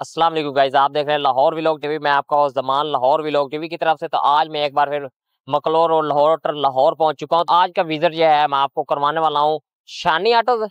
Aslam guys आप देख रहे हैं लाहौर विलोक टीवी मैं आपका उस जमान लाहौर विलोक टीवी की तरफ से तो आज मैं एक बार फिर मकलोर और लाहौर लाहौर पहुंच चुका हूं तो आज का विजिट जो है मैं आपको करवाने वाला हूं शानी ऑटो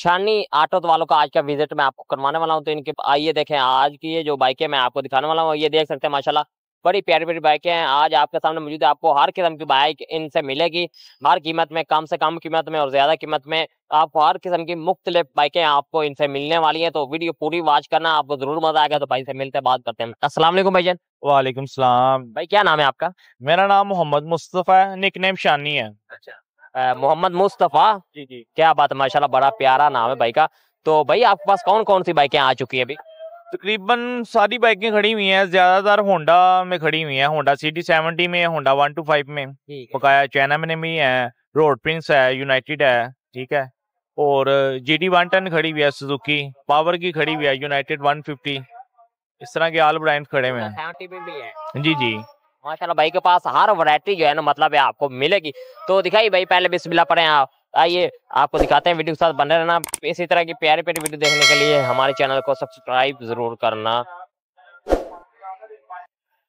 शानी ऑटो वालों का आज का विजिट मैं आपको करवाने वाला हूं तो इनके आइए देखें आज की ये जो बाइकें मैं आपको दिखाने वाला हूँ ये देख सकते हैं माशाला बड़ी प्यारी प्यारी बाइकें हैं आज आपके सामने मौजूद है आपको हर किस्म की बाइक इनसे मिलेगी हर कीमत में कम से कम कीमत में और ज़्यादा कीमत में आपको हर किस्म की मुख्तलिफ बाइकें आपको इनसे मिलने वाली हैं तो वीडियो पूरी वॉच करना आपको ज़रूर मज़ा आएगा तो भाई से मिलते बात करते हैं असला भाई वालेकुम सलाम भाई क्या नाम है आपका मेरा नाम मोहम्मद मुस्तफ़ा है निक नेम शानी है अच्छा मोहम्मद मुस्तफ़ा जी जी क्या बात है माशाल्लाह बड़ा प्यारा नाम है भाई का तो भाई आपके पास कौन कौन सी बाइकें आ चुकी है अभी तकरीबन सारी बाइकें खड़ी हुई हैं ज्यादातर होंडा में खड़ी हुई हैं होंडा सिटी सेवेंटी में होंडा वन टू फाइव में पकाया चाइना में भी है रोड प्रिंस है यूनाइटेड है ठीक है और जी डी वन टेन खड़ी हुई है सुजुकी पावर की खड़ी हुई है यूनाइटेड वन फिफ्टी इस तरह के ऑल ब्रांड खड़े हुए हैं जी जी माशाल्लाह भाई के पास हर वैरायटी जो है ना मतलब आपको मिलेगी तो दिखाई भाई पहले बिस्मिल्लाह पढ़े आप आइए आपको दिखाते हैं वीडियो के साथ बने रहना इसी तरह की प्यारे प्यारी वीडियो देखने के लिए हमारे चैनल को सब्सक्राइब जरूर करना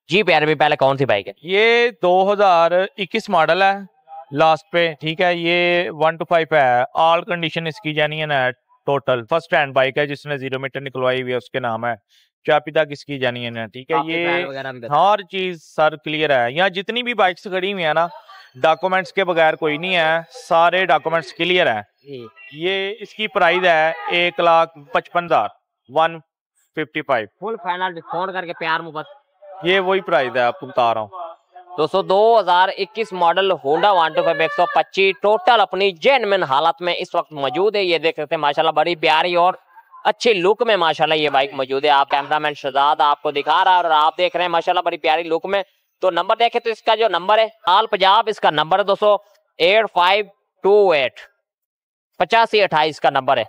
जी प्यारे भी पहले कौन सी बाइक है ये 2021 मॉडल है लास्ट पे ठीक है ये वन टू फाइव है ऑल कंडीशन इसकी जानी है टोटल फर्स्ट हैंड बाइक है जिसने जीरो मीटर निकलवाई हुई है उसके नाम है चापी तक इसकी जानी है ठीक है ये हर चीज सर क्लियर है यहाँ जितनी भी बाइक्स खड़ी हुई है ना डॉक्यूमेंट्स के बगैर कोई नहीं है सारे डॉक्यूमेंट्स क्लियर है ये इसकी प्राइस है एक लाख पचपन हजार one fifty five full final discount करके प्यार मुहबत ये वही प्राइस है आपको बता रहा हूँ दोस्तों 2021 model Honda one two five एक सौ पच्चीस टोटल अपनी जेनमेन हालत में इस वक्त मौजूद है ये देख सकते हैं माशाल्लाह बड़ी प्यारी और अच्छी लुक में माशाल्लाह ये बाइक मौजूद है आप कैमरामैन शहजाद आपको दिखा रहा है और आप देख रहे हैं माशाल्लाह बड़ी प्यारी लुक में तो नंबर देखे तो इसका जो नंबर है आल पंजाब इसका नंबर है दोस्तों एट फाइव टू एट पचासी अट्ठाईस का नंबर है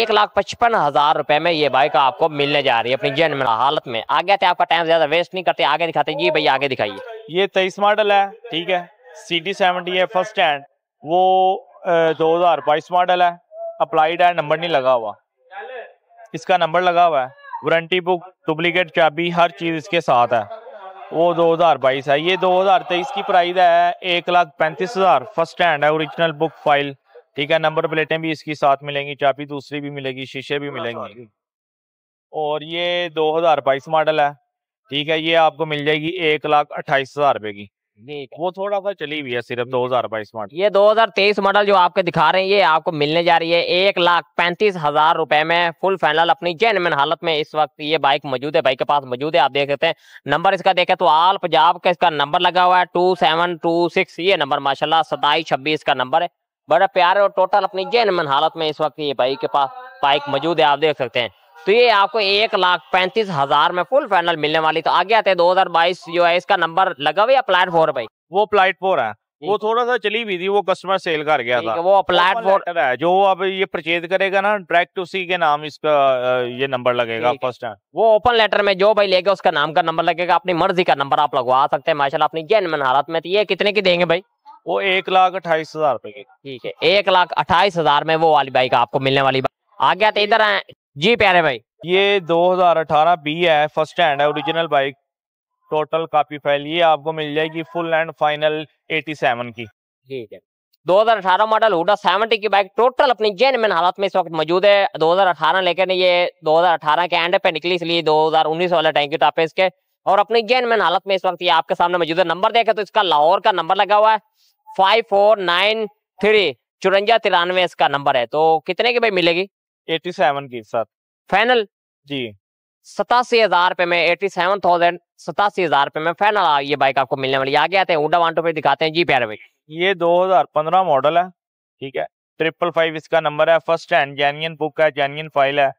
एक लाख पचपन हजार रुपए में ये बाइक आपको मिलने जा रही है अपनी जेन में हालत में आगे आते आपका टाइम ज्यादा वेस्ट नहीं करते आगे दिखाते जी भाई आगे दिखाइए ये तेईस मॉडल है ठीक है सी टी सेवेंटी है फर्स्ट हैंड वो दो हजार बाईस मॉडल है अप्लाइड है नंबर नहीं लगा हुआ इसका नंबर लगा हुआ है वारंटी बुक डुप्लीकेट चाबी हर चीज इसके साथ है वो दो हज़ार बाईस है ये दो हज़ार तेईस की प्राइस है एक लाख पैंतीस हज़ार फर्स्ट हैंड है ओरिजिनल बुक फाइल ठीक है नंबर प्लेटें भी इसकी साथ मिलेंगी चाबी दूसरी भी मिलेगी शीशे भी मिलेंगे और ये दो हज़ार बाईस मॉडल है ठीक है ये आपको मिल जाएगी एक लाख अट्ठाईस हज़ार रुपये की वो थोड़ा सा चली हुई है सिर्फ 2022 हम्म। मॉडल ये 2023 मॉडल जो आपके दिखा रहे हैं ये आपको मिलने जा रही है एक लाख पैंतीस हजार रुपए में फुल फाइनल अपनी जेनमेन हालत में इस वक्त ये बाइक मौजूद है बाइक के पास मौजूद है आप देख सकते हैं नंबर इसका देखे तो आल पंजाब का इसका नंबर लगा हुआ है टू सेवन टू सिक्स ये नंबर माशाला सताईस छब्बीस का नंबर है बड़ा प्यार और टोटल अपनी जेनमन हालत में इस वक्त ये बाइक के पास बाइक मौजूद है आप देख सकते हैं तो ये आपको एक लाख पैंतीस हजार में फुल फाइनल मिलने वाली तो आगे आते हैं दो हजार बाईस जो है इसका नंबर लगा हुआ प्लाट फोर भाई वो प्लाट फोर है वो थोड़ा सा चली भी थी वो कस्टमर सेल कर गया था वो प्लाट फोर है जो अब ये परचेज करेगा ना डायरेक्ट उसी के नाम इसका ये नंबर लगेगा फर्स्ट टाइम वो ओपन लेटर में जो भाई लेगा उसका नाम का नंबर लगेगा अपनी मर्जी का नंबर आप लगवा सकते हैं माशाल्लाह अपनी जैन हालत में तो ये कितने की देंगे भाई वो एक लाख अट्ठाईस हजार रुपए की ठीक है एक लाख अट्ठाईस हजार में वो वाली बाइक आपको मिलने वाली आगे आते इधर आए जी प्यारे भाई ये 2018 बी है फर्स्ट हैंड है original bike total copy file ये आपको मिल जाएगी फुल एंड फाइनल 87 की ठीक है 2018 मॉडल हुडा सेवेंटी की बाइक टोटल अपनी जेनमेन हालत में इस वक्त मौजूद है 2018 लेकर ये 2018 के एंड पे निकली इसलिए 2019 वाला टैंकी टॉप है इसके और अपनी जेनमेन हालत में इस वक्त ये आपके सामने मौजूद है नंबर देखे तो इसका लाहौर का नंबर लगा हुआ है फाइव फोर नाइन थ्री चुरंजा तिरानवे इसका नंबर है तो कितने की भाई मिलेगी एटी सेवन की सर फाइनल जी सतासी हजार रुपए में एटी सेवन थाउजेंड सतासी हजार रुपए में फाइनल ये बाइक आपको मिलने वाली आगे आते हैं उडा टू पे दिखाते हैं जी प्यारे भाई ये 2015 मॉडल है ठीक है ट्रिपल फाइव इसका नंबर है फर्स्ट हैंड जैनियन बुक है जैनियन फाइल है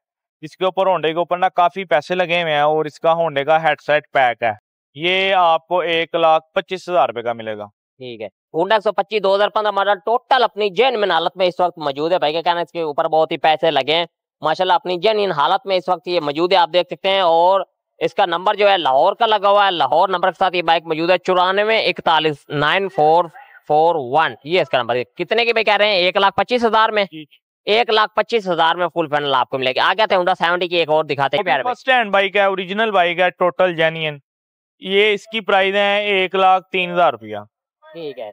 इसके ऊपर होंडे के ऊपर ना काफी पैसे लगे हुए हैं और इसका होंडे का हेडसेट पैक है ये आपको एक लाख पच्चीस हजार रुपए का मिलेगा ठीक है हुडा एक दो हजार पंद्रह मॉडल टोटल अपनी मिन हालत में इस वक्त मौजूद है भाई क्या कहना इसके ऊपर बहुत ही पैसे लगे हैं माशाल्लाह अपनी इन हालत में इस वक्त ये मौजूद है आप देख सकते हैं और इसका नंबर जो है लाहौर का लगा हुआ है लाहौर नंबर के साथ ये बाइक मौजूद है चौरानवे इकतालीस नाइन फोर फोर वन ये इसका नंबर कितने की भाई कह रहे हैं एक लाख पच्चीस हजार में एक लाख पच्चीस हजार में फुल पैनल आपको मिलेगा आ गया था सेवेंटी की एक और दिखाते हैं बाइक है ओरिजिनल बाइक है टोटल जेन्युन ये इसकी प्राइस है एक लाख तीन हजार रुपया ठीक है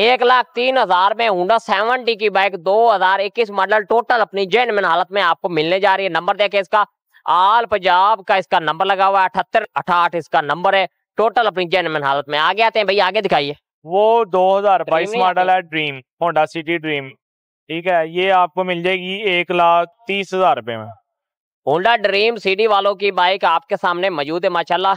एक लाख तीन हजार में होंडा सेवनटी की बाइक दो हजार इक्कीस मॉडल टोटल अपनी जेनमेन हालत में आपको मिलने जा रही है नंबर देखे इसका आल पंजाब का इसका नंबर लगा हुआ है अठहत्तर अठाठ इसका नंबर है टोटल अपनी जेनमेन हालत में आगे आते हैं भाई आगे दिखाइए वो 2022 मॉडल है ड्रीम होंडा सिटी ड्रीम ठीक है ये आपको मिल जाएगी एक लाख तीस हजार रुपए में होंडा ड्रीम सिटी वालों की बाइक आपके सामने मौजूद है माशाल्लाह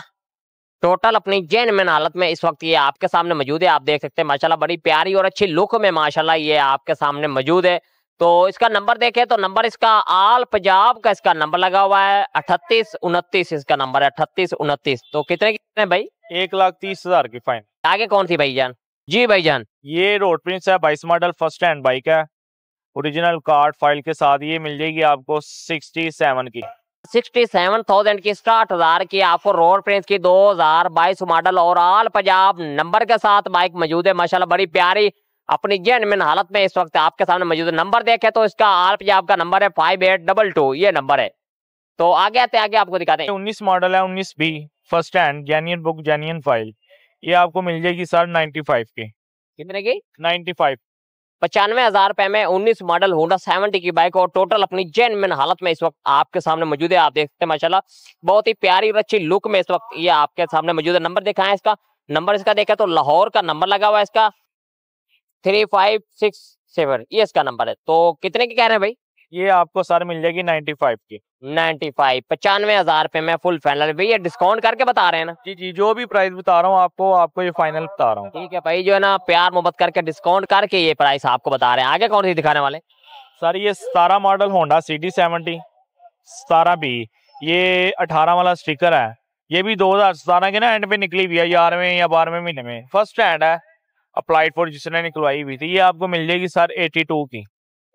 टोटल अपनी जैन मैन हालत में इस वक्त ये आपके सामने मौजूद है आप देख सकते हैं माशाल्लाह बड़ी प्यारी और अच्छी लुक में माशाल्लाह ये आपके सामने मौजूद है तो इसका नंबर देखे तो नंबर इसका आल पंजाब का इसका नंबर लगा हुआ है अठतीस उनतीस इसका नंबर है अठतीस उनतीस तो कितने कितने भाई एक लाख तीस हजार की फाइन आगे कौन थी भाई जान जी भाई जान ये रोड प्रिंस है बाईस मॉडल फर्स्ट हैंड बाइक है ओरिजिनल कार्ड फाइल के साथ ये मिल जाएगी आपको सिक्सटी सेवन की सिक्सटी सेवन थाउजेंड की स्टार्ट हजार की आपको रोड प्रिंस की दो हजार बाईस मॉडल और ऑल पंजाब नंबर के साथ बाइक मौजूद है माशाल्लाह बड़ी प्यारी अपनी जेनमिन हालत में इस वक्त आपके सामने मौजूद नंबर देखे तो इसका ऑल पंजाब का नंबर है फाइव एट डबल टू ये नंबर है तो आगे आते आगे आपको दिखाते हैं उन्नीस मॉडल है उन्नीस बी first hand genuine book genuine file ये आपको मिल जाएगी सर नाइन्टी फाइव की कितने की नाइन्टी फाइव पचानवे हजार रुपए में उन्नीस मॉडल होंडा सेवेंटी की बाइक और टोटल अपनी जेनविन हालत में इस वक्त आपके सामने मौजूद है आप देखते हैं माशाला बहुत ही प्यारी और अच्छी लुक में इस वक्त ये आपके सामने मौजूद है नंबर देखा है इसका नंबर इसका देखा तो लाहौर का नंबर लगा हुआ है इसका थ्री फाइव सिक्स सेवन ये इसका नंबर है तो कितने के कह रहे हैं भाई ये आपको सर मिल जाएगी नाइन्टी फाइव की नाइन्टी फाइव पचानवे हजार रुपए में फुल फाइनल भैया डिस्काउंट करके बता रहे हैं ना जी जी जो भी प्राइस बता रहा हूँ आपको आपको ये फाइनल बता रहा हूँ ठीक है भाई जो है ना प्यार मोहब्बत करके डिस्काउंट करके ये प्राइस आपको बता रहे हैं आगे कौन सी दिखाने वाले सर ये सतारा model Honda C D seventy सतारा बी ये अठारह वाला स्टिकर है ये भी दो हजार सतारह के ना एंड पे निकली हुई है ग्यारहवें या बारहवें महीने में फर्स्ट हैंड है अप्लाइड फॉर जिसने निकलवाई हुई थी ये आपको मिल जाएगी सर एटी टू की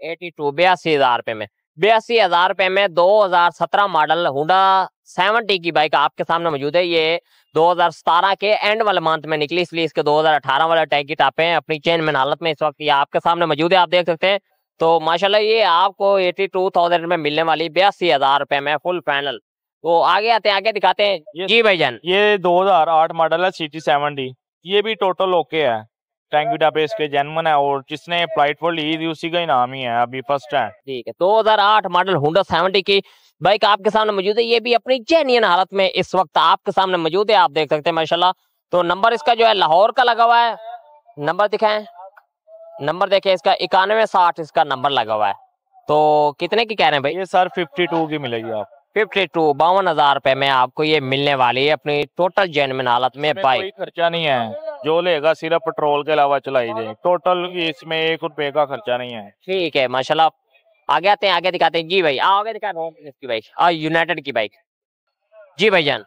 एटी टू बयासी हजार रुपये में बयासी हजार रुपये में 2017 मॉडल हुडा सेवनटी की बाइक आपके सामने मौजूद है ये 2017 के एंड वाले मंथ में निकली इसलिए इसके 2018 वाले टैग की टापे हैं अपनी चेन में हालत में इस वक्त ये आपके सामने मौजूद है आप देख सकते हैं तो माशाल्लाह ये आपको एटी टू थाउजेंड में मिलने वाली बयासी हजार रुपए में फुल पैनल तो आगे आते हैं आगे दिखाते हैं जी भाई जान ये आठ मॉडल है सिटी सेवन डी ये भी टोटल ओके है टैंक डेटाबेस के जन्मन है और जिसने अप्लाइड फॉर लीज उसी का ही नाम ही है अभी फर्स्ट है ठीक है 2008 मॉडल हुडा सेवेंटी की बाइक आपके सामने मौजूद है ये भी अपनी जेन्यन हालत में इस वक्त आपके सामने मौजूद है आप देख सकते हैं माशाल्लाह तो नंबर इसका जो है लाहौर का लगा हुआ है नंबर दिखाएं नंबर देखे इसका इक्यानवे साठ इसका नंबर लगा हुआ है तो कितने की कह रहे हैं भाई ये सर फिफ्टी टू की मिलेगी आप फिफ्टी टू बावन हजार रुपए में आपको ये मिलने वाली है अपनी टोटल जेन्यन हालत में बाइक खर्चा नहीं है जो लेगा सिर्फ पेट्रोल के अलावा चलाई जाए टोटल इसमें एक रुपए का खर्चा नहीं है ठीक है माशाल्लाह आगे आते हैं आगे दिखाते हैं जी भाई आगे दिखा इसकी बाइक और यूनाइटेड की बाइक जी भाई जान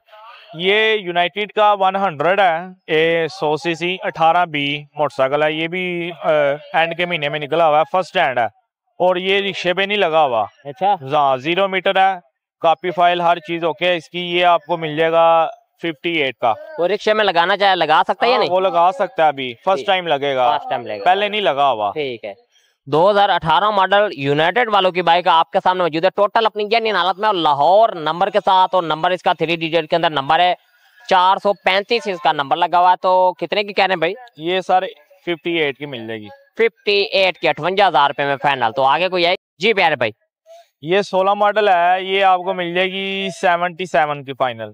ये यूनाइटेड का 100 है ए सौ सी सी अठारह बी मोटरसाइकिल है ये भी एंड के महीने में निकला हुआ है फर्स्ट हैंड है और ये रिक्शे पे नहीं लगा हुआ अच्छा जीरो हाँ, मीटर है कापी फाइल हर चीज ओके इसकी ये आपको मिल जाएगा फिफ्टी एट का वो रिक्शे में लगाना चाहे लगा सकता है या हाँ, नहीं वो लगा सकता है अभी फर्स्ट टाइम लगेगा फर्स्ट टाइम लगेगा पहले नहीं लगा हुआ ठीक है 2018 मॉडल यूनाइटेड वालों की बाइक आपके सामने मौजूद है टोटल अपनी इंजन हालत में और लाहौर नंबर के साथ और नंबर इसका थ्री डिजिट के अंदर नंबर है चार सौ पैंतीस इसका नंबर लगा हुआ है तो कितने की कह रहे हैं भाई ये सर फिफ्टी की मिल जाएगी फिफ्टी एट की अठवंजा हजार रुपए में फाइनल तो आगे कोई आई जी प्यारे भाई ये सोलह मॉडल है ये आपको मिल जाएगी सेवेंटी की फाइनल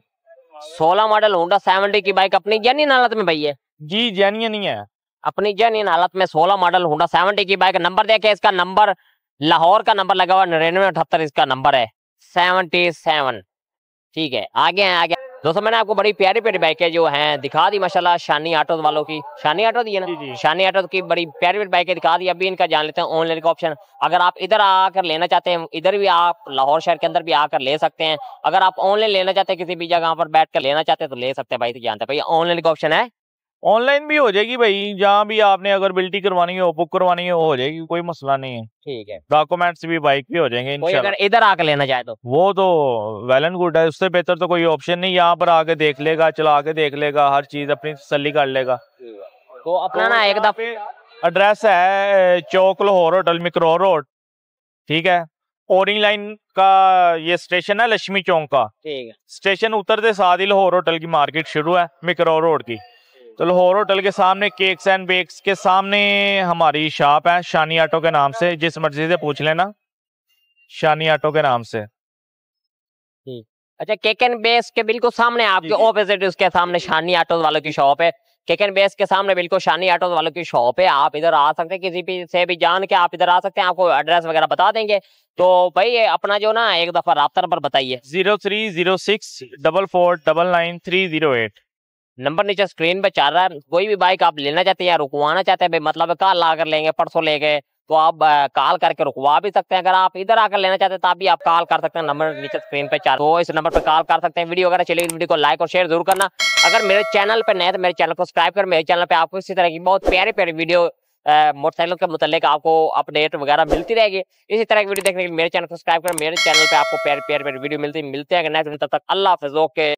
सोलह मॉडल होंडा सेवेंटी की बाइक अपनी जैनियन हालत में भैया जी जैनियन ही है अपनी जैनियन हालत में सोलह मॉडल होंडा सेवेंटी की बाइक नंबर देखे इसका नंबर लाहौर का नंबर लगा हुआ निन्यानवे अठहत्तर इसका नंबर है सेवनटी सेवन ठीक है आगे हैं आगे दोस्तों मैंने आपको बड़ी प्यारी प्यारी बाइकें जो है दिखा दी माशाल्लाह शानी ऑटो वालों की शानी ऑटो दी है ना शानी ऑटो की बड़ी प्यारी प्यारी बाइकें दिखा दी अभी इनका जान लेते हैं ऑनलाइन का ऑप्शन अगर आप इधर आकर लेना चाहते हैं इधर भी आप लाहौर शहर के अंदर भी आकर ले सकते हैं अगर आप ऑनलाइन लेना चाहते हैं किसी भी जगह पर बैठ कर लेना चाहते हैं तो ले सकते हैं भाई तो जानते हैं भाई ऑनलाइन का ऑप्शन है ऑनलाइन भी हो जाएगी भाई जहाँ भी आपने अगर बिल्टी करवानी है बुक करवानी है वो हो जाएगी कोई मसला नहीं है ठीक है डॉक्यूमेंट्स भी बाइक भी हो जाएंगे अगर इधर आके लेना चाहे तो वो तो वेल एंड गुड है उससे बेहतर तो कोई ऑप्शन नहीं यहाँ पर आके देख लेगा चला के देख लेगा हर चीज अपनी तसली कर लेगा तो अपना ना एक दफे एड्रेस है चौक लाहौर होटल मिक्रो रोड ठीक है ओरिंग लाइन का ये स्टेशन है लक्ष्मी चौक का ठीक है स्टेशन उतरते साथ ही लाहौर होटल की मार्केट शुरू है मिक्रो रोड की तो लाहौर होटल के सामने केक्स एंड बेक्स के सामने हमारी शॉप है शानी आटो के नाम से जिस मर्जी से पूछ लेना शानी आटो के नाम से अच्छा केक एंड बेस के बिल्कुल सामने आपके ऑपोजिट उसके सामने शानी आटो वालों की शॉप है केक एंड बेस के सामने बिल्कुल शानी आटो वालों की शॉप है आप इधर आ सकते हैं किसी भी से भी जान के आप इधर आ सकते हैं आपको एड्रेस वगैरह बता देंगे तो भाई अपना जो ना एक दफा रबता नंबर बताइए zero three zero six double four double nine three zero eight number नीचे स्क्रीन पे चल रहा है कोई भी बाइक आप लेना चाहते हैं या रुकवाना चाहते हैं भाई मतलब कल ला कर लेंगे परसों ले गए तो आप कॉल करके रुकवा भी सकते हैं अगर आप इधर आकर लेना चाहते हैं तो भी आप कॉल कर सकते हैं नंबर नीचे स्क्रीन पे चार तो इस नंबर पर कॉल कर सकते हैं वीडियो अगर चलेगी वीडियो को लाइक और शेयर जरूर करना अगर मेरे चैनल पर नए तो मेरे चैनल को सब्सक्राइब कर मेरे चैनल पर आपको इसी तरह की बहुत प्यारे प्यारे वीडियो मोटरसाइकिल के मतलब आपको अपडेट वगैरह मिलती रहेगी इसी तरह की वीडियो देखने के लिए मेरे चैनल को सब्सक्राइब कर मेरे चैनल पे आपको प्यारे प्यार प्यारे वीडियो मिलती मिलते हैं तब तक अल्लाह हाफिज ओके